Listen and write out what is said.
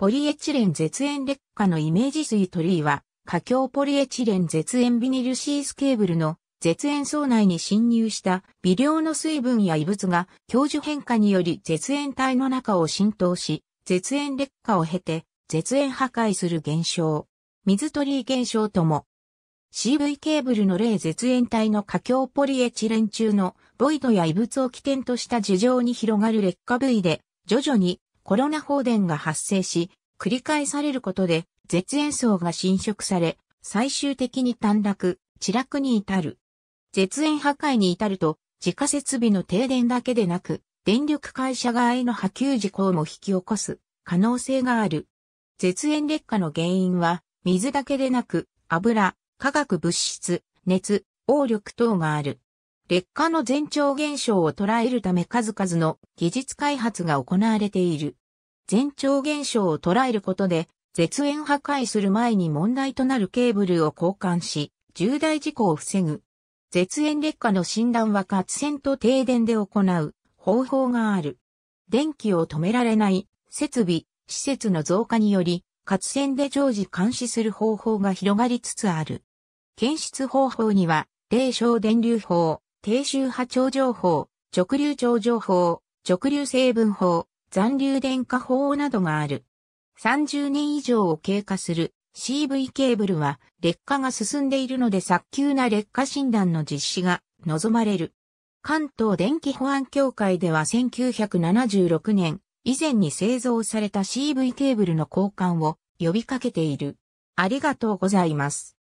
ポリエチレン絶縁劣化のイメージ水トリーは、過強ポリエチレン絶縁ビニルシースケーブルの絶縁層内に侵入した微量の水分や異物が強授変化により絶縁体の中を浸透し、絶縁劣化を経て絶縁破壊する現象。水トリー現象とも。CV ケーブルの例絶縁体の過強ポリエチレン中のボイドや異物を起点とした樹状に広がる劣化部位で徐々にコロナ放電が発生し、繰り返されることで、絶縁層が侵食され、最終的に短絡、地落に至る。絶縁破壊に至ると、自家設備の停電だけでなく、電力会社側への波及事項も引き起こす可能性がある。絶縁劣化の原因は、水だけでなく、油、化学物質、熱、応力等がある。劣化の前兆現象を捉えるため数々の技術開発が行われている。前兆現象を捉えることで、絶縁破壊する前に問題となるケーブルを交換し、重大事故を防ぐ。絶縁劣化の診断は活線と停電で行う方法がある。電気を止められない設備、施設の増加により、活線で常時監視する方法が広がりつつある。検出方法には、冷小電流法、低周波超情報、直流超情報、直流成分法、残留電化法などがある。30年以上を経過する CV ケーブルは劣化が進んでいるので早急な劣化診断の実施が望まれる。関東電気保安協会では1976年以前に製造された CV ケーブルの交換を呼びかけている。ありがとうございます。